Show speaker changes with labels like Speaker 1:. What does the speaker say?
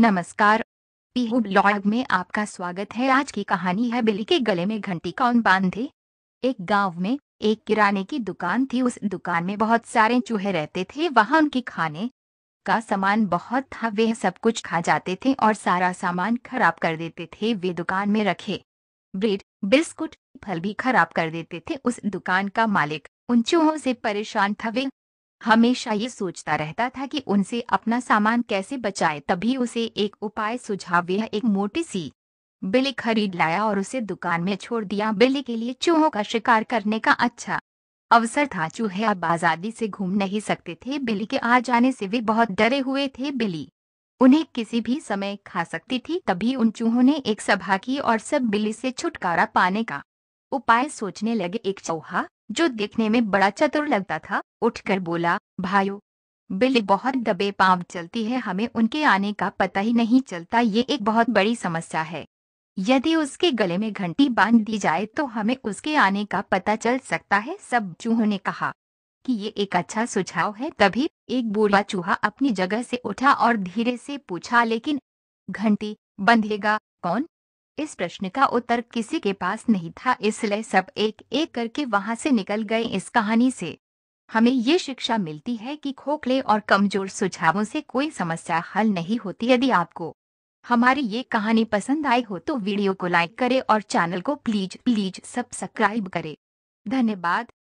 Speaker 1: नमस्कार पीहू ब्लॉग में आपका स्वागत है आज की कहानी है बिल्ली के गले में घंटी कौन बांधे एक गांव में एक किराने की दुकान थी उस दुकान में बहुत सारे चूहे रहते थे वहां उनके खाने का सामान बहुत था वे सब कुछ खा जाते थे और सारा सामान खराब कर देते थे वे दुकान में रखे ब्रेड बिस्कुट फल भी खराब कर देते थे उस दुकान का मालिक उन चूहों से परेशान था वे हमेशा ये सोचता रहता था कि उनसे अपना सामान कैसे बचाए तभी उसे एक उपाय सुझाव यह एक मोटी सी बिल्ली खरीद लाया और उसे दुकान में छोड़ दिया बिल्ली के लिए चूहों का शिकार करने का अच्छा अवसर था चूहे अब आज़ादी से घूम नहीं सकते थे बिल्ली के आ जाने से वे बहुत डरे हुए थे बिल्ली उन्हें किसी भी समय खा सकती थी तभी उन चूहों ने एक सभा की और सब बिल्ली से छुटकारा पाने का उपाय सोचने लगे एक चौहा जो देखने में बड़ा चतुर लगता था उठकर बोला भाइयों बिल्ली बहुत दबे पांव चलती है हमें उनके आने का पता ही नहीं चलता ये एक बहुत बड़ी समस्या है यदि उसके गले में घंटी बांध दी जाए तो हमें उसके आने का पता चल सकता है सब चूहों ने कहा कि ये एक अच्छा सुझाव है तभी एक बूढ़ा चूहा अपनी जगह से उठा और धीरे से पूछा लेकिन घंटी बंधेगा कौन इस प्रश्न का उत्तर किसी के पास नहीं था इसलिए सब एक एक करके वहां से निकल गए इस कहानी से हमें ये शिक्षा मिलती है कि खोखले और कमजोर सुझावों से कोई समस्या हल नहीं होती यदि आपको हमारी ये कहानी पसंद आई हो तो वीडियो को लाइक करें और चैनल को प्लीज प्लीज सब्सक्राइब करें धन्यवाद